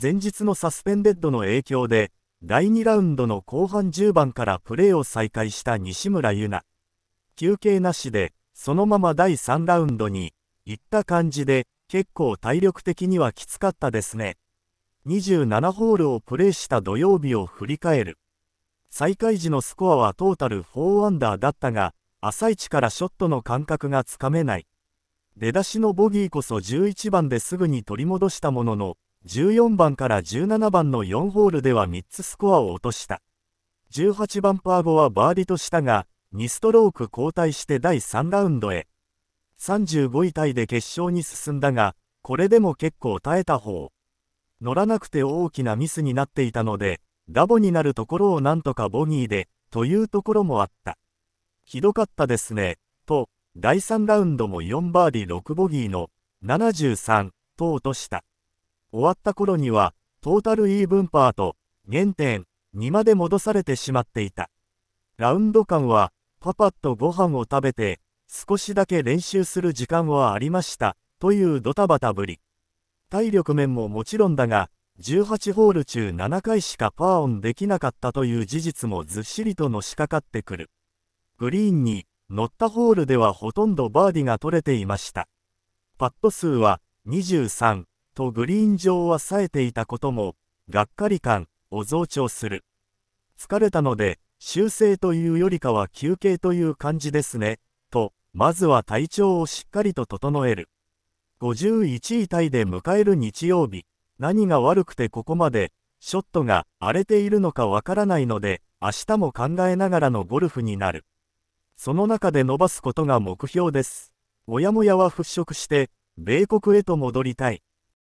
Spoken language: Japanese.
前日のサスペンデッドの影響で、第2ラウンドの後半10番からプレーを再開した西村優菜。休憩なしで、そのまま第3ラウンドに、行った感じで、結構体力的にはきつかったですね。27ホールをプレーした土曜日を振り返る。再開時のスコアはトータル4アンダーだったが、朝一からショットの感覚がつかめない。出だしのボギーこそ11番ですぐに取り戻したものの、14番から17番の4ホールでは3つスコアを落とした。18番パー5はバーディとしたが、2ストローク後退して第3ラウンドへ。35位タイで決勝に進んだが、これでも結構耐えた方。乗らなくて大きなミスになっていたので、ダボになるところをなんとかボギーで、というところもあった。ひどかったですね、と、第3ラウンドも4バーディ6ボギーの73と落とした。終わった頃には、トータルイーブンパーと、原点2まで戻されてしまっていた。ラウンド間は、パパッとご飯を食べて、少しだけ練習する時間はありました、というドタバタぶり。体力面ももちろんだが、18ホール中7回しかパーオンできなかったという事実もずっしりとのしかかってくる。グリーンに乗ったホールではほとんどバーディが取れていました。パット数は23、とグリーン上は冴えていたことも、がっかり感を増長する。疲れたので、修正というよりかは休憩という感じですね、と、まずは体調をしっかりと整える。51位タイで迎える日曜日、何が悪くてここまで、ショットが荒れているのかわからないので、明日も考えながらのゴルフになる。その中で伸ばすことが目標です。もやもやは払拭して、米国へと戻りたい。